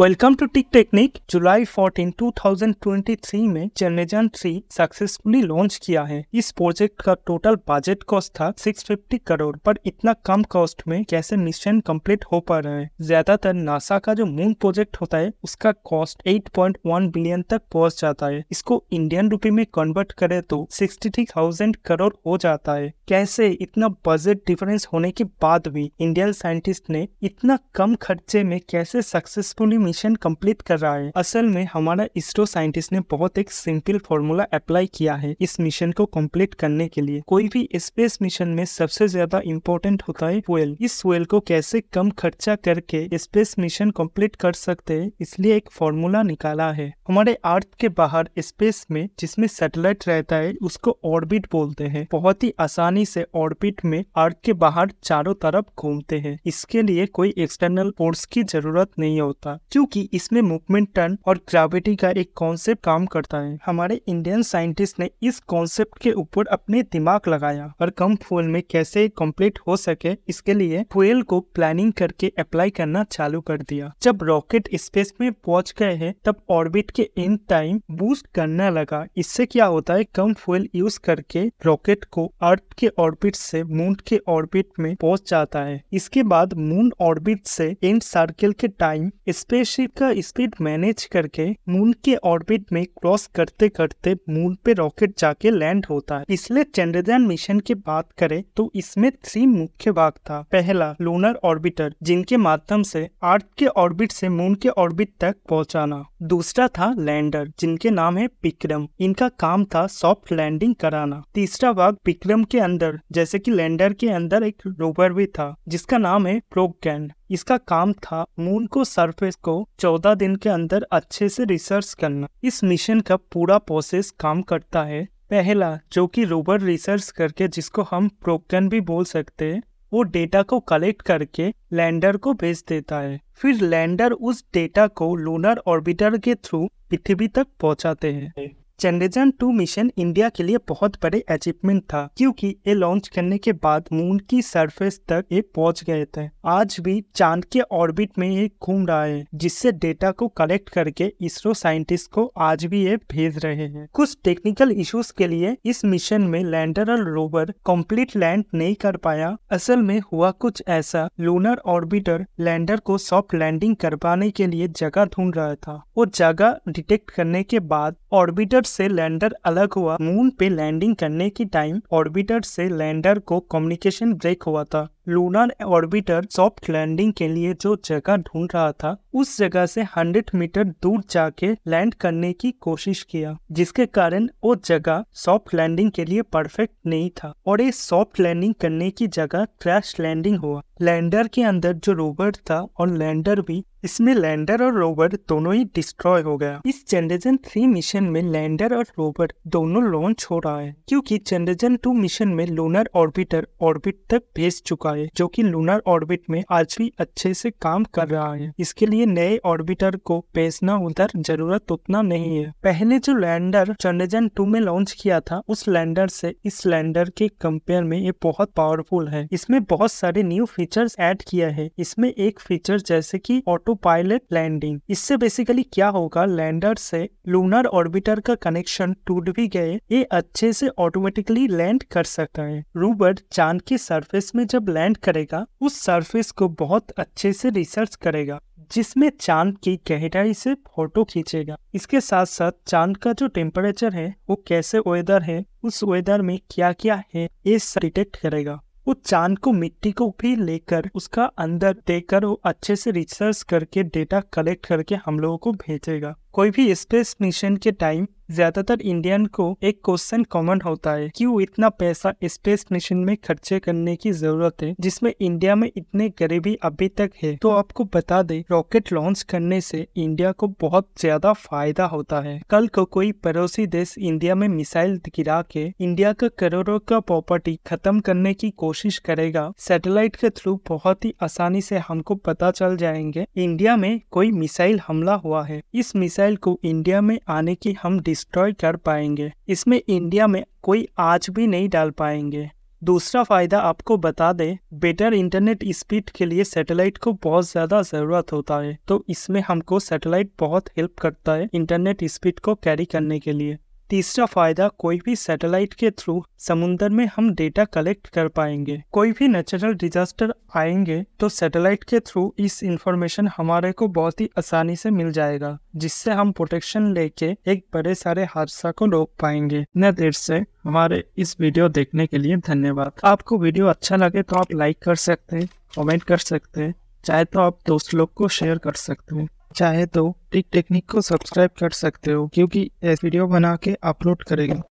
welcome to tick technique जुलाई 14, 2023 में Chandrayaan three successfully launch किया है इस प्रोजेक्ट का टोटल बजट कॉस्ट था 650 करोड़ पर इतना कम कॉस्ट में कैसे मिशन कंप्लीट हो पा रहे हैं ज्यादातर नासा का जो मून प्रोजेक्ट होता है उसका कॉस्ट 8.1 बिलियन तक पहुंच जाता है इसको इंडियन रूपी में कन्वर्ट करे तो सिक्सटी करोड़ हो जाता है कैसे इतना बजट डिफरेंस होने के बाद भी इंडियन साइंटिस्ट ने इतना कम खर्चे में कैसे सक्सेसफुली मिशन कंप्लीट कर रहा है असल में हमारा इसरो साइंटिस्ट ने बहुत एक सिंपल फॉर्मूला अप्लाई किया है इस मिशन को कंप्लीट करने के लिए कोई भी स्पेस मिशन में सबसे ज्यादा इम्पोर्टेंट होता है फ्यूल इस फ्यूल को कैसे कम खर्चा करके स्पेस मिशन कंप्लीट कर सकते है इसलिए एक फॉर्मूला निकाला है हमारे अर्थ के बाहर स्पेस में जिसमे सेटेलाइट रहता है उसको ऑर्बिट बोलते हैं बहुत ही आसानी आसानी से ऑर्बिट में अर्थ के बाहर चारों तरफ घूमते हैं इसके लिए कोई एक्सटर्नल फोर्स की जरूरत नहीं होता क्योंकि इसमें मूवमेंट टर्न और ग्रेविटी का एक कॉन्सेप्ट काम करता है हमारे इंडियन साइंटिस्ट ने इस कॉन्सेप्ट के ऊपर अपने दिमाग लगाया और कम फ्यूल में कैसे कम्प्लीट हो सके इसके लिए फ्यूल को प्लानिंग करके अप्लाई करना चालू कर दिया जब रॉकेट स्पेस में पहुंच गए हैं तब ऑर्बिट के इन टाइम बूस्ट करने लगा इससे क्या होता है कम फ्यूल यूज करके रॉकेट को अर्थ के ऑर्बिट से मून के ऑर्बिट में पहुंच जाता है इसके बाद मून ऑर्बिट से एंड सर्कल के टाइम स्पेसशिप का स्पीड मैनेज करके मून के ऑर्बिट में क्रॉस करते करते मून पे रॉकेट जाके लैंड होता है इसलिए चंद्रयान मिशन की बात करें तो इसमें थ्री मुख्य भाग था पहला लूनर ऑर्बिटर जिनके माध्यम से अर्थ के ऑर्बिट से मून के ऑर्बिट तक पहुंचाना दूसरा था लैंडर जिनके नाम है विक्रम इनका काम था सॉफ्ट लैंडिंग कराना तीसरा भाग विक्रम के अंदर लैंडर जैसे कि लैंडर के अंदर एक रोवर भी था जिसका नाम है प्रोगैंड इसका काम था मून को सरफेस को 14 दिन के अंदर अच्छे से रिसर्च करना इस मिशन का पूरा प्रोसेस काम करता है पहला जो कि रोवर रिसर्च करके जिसको हम प्रोगैन भी बोल सकते हैं वो डेटा को कलेक्ट करके लैंडर को भेज देता है फिर लैंडर उस डेटा को लूनर ऑर्बिटर के थ्रू पृथ्वी तक पहुंचाते हैं चंद्रयान टू मिशन इंडिया के लिए बहुत बड़े अचीवमेंट था क्योंकि ये लॉन्च करने के बाद मून की सरफेस तक ये पहुंच गए थे आज भी चांद के ऑर्बिट में ये घूम रहा है जिससे डेटा को कलेक्ट करके इसरो साइंटिस्ट को आज भी ये भेज रहे हैं कुछ टेक्निकल इश्यूज के लिए इस मिशन में लैंडर और रोवर कम्प्लीट लैंड नहीं कर पाया असल में हुआ कुछ ऐसा लूनर ऑर्बिटर लैंडर को सॉफ्ट लैंडिंग करवाने के लिए जगह ढूंढ रहा था वो जगह डिटेक्ट करने के बाद ऑर्बिटर से लैंडर अलग हुआ मून पे लैंडिंग करने की टाइम ऑर्बिटर से लैंडर को कम्युनिकेशन ब्रेक हुआ था लूनर ऑर्बिटर सॉफ्ट लैंडिंग के लिए जो जगह ढूंढ रहा था उस जगह से 100 मीटर दूर जाके लैंड करने की कोशिश किया जिसके कारण वो जगह सॉफ्ट लैंडिंग के लिए परफेक्ट नहीं था और ये सॉफ्ट लैंडिंग करने की जगह क्रैश लैंडिंग हुआ लैंडर के अंदर जो रोबर्ट था और लैंडर भी इसमें लैंडर और रोबर्ट दोनों ही डिस्ट्रॉय हो गया इस चंद्रयान थ्री मिशन में लैंडर और रोबर्ट दोनों लॉन्च हो रहा है क्योंकि चंडेजन टू मिशन में लूनर ऑर्बिटर ऑर्बिट तक भेज चुका है जो कि लूनर ऑर्बिट में आज भी अच्छे से काम कर रहा है इसके लिए नए ऑर्बिटर को पेशना उधर जरूरत उतना नहीं है पहले जो लैंडर चंद्रजन टू में लॉन्च किया था उस लैंडर से इस लैंडर के कंपेयर में ये बहुत पावरफुल है इसमें बहुत सारे न्यू फीचर्स ऐड किया है इसमें एक फीचर जैसे कि ऑटो पायलट लैंडिंग इससे बेसिकली क्या होगा लैंडर से लूनर ऑर्बिटर का कनेक्शन टूट भी गए ये अच्छे से ऑटोमेटिकली लैंड कर सकता है रूबर्ट चांद के सरफेस में जब लैंड करेगा उस सरफेस को बहुत अच्छे से रिसर्च करेगा जिसमें चांद की गहराई से फोटो खींचेगा इसके साथ साथ चांद का जो टेम्परेचर है वो कैसे वेदर है उस वेदर में क्या क्या है ये डिटेक्ट करेगा वो चांद को मिट्टी को भी लेकर उसका अंदर देकर वो अच्छे से रिसर्च करके डेटा कलेक्ट करके हम लोगों को भेजेगा कोई भी स्पेस मिशन के टाइम ज्यादातर इंडियन को एक क्वेश्चन कॉमन होता है क्यों इतना पैसा स्पेस मिशन में खर्चे करने की जरूरत है जिसमें इंडिया में इतने गरीबी अभी तक है तो आपको बता दे रॉकेट लॉन्च करने से इंडिया को बहुत ज्यादा फायदा होता है कल को कोई पड़ोसी देश इंडिया में मिसाइल गिरा के इंडिया का करोड़ों का प्रॉपर्टी खत्म करने की कोशिश करेगा सेटेलाइट के थ्रू बहुत ही आसानी से हमको पता चल जाएंगे इंडिया में कोई मिसाइल हमला हुआ है इस मिसाइल मिसाइल को इंडिया में आने की हम डिस्ट्रॉय कर पाएंगे इसमें इंडिया में कोई आज भी नहीं डाल पाएंगे दूसरा फ़ायदा आपको बता दें बेटर इंटरनेट स्पीड के लिए सैटेलाइट को बहुत ज़्यादा ज़रूरत होता है तो इसमें हमको सैटेलाइट बहुत हेल्प करता है इंटरनेट स्पीड को कैरी करने के लिए तीसरा फायदा कोई भी सैटेलाइट के थ्रू समुन्द्र में हम डेटा कलेक्ट कर पाएंगे कोई भी नेचुरल डिजास्टर आएंगे तो सैटेलाइट के थ्रू इस इंफॉर्मेशन हमारे को बहुत ही आसानी से मिल जाएगा जिससे हम प्रोटेक्शन लेके एक बड़े सारे हादसा को रोक पाएंगे न देर से हमारे इस वीडियो देखने के लिए धन्यवाद आपको वीडियो अच्छा लगे तो आप लाइक कर सकते हैं कमेंट कर सकते हैं चाहे तो आप दोस्त लोग को शेयर कर सकते हैं चाहे तो टिक टेक्निक को सब्सक्राइब कर सकते हो क्योंकि वीडियो बना के अपलोड करेगा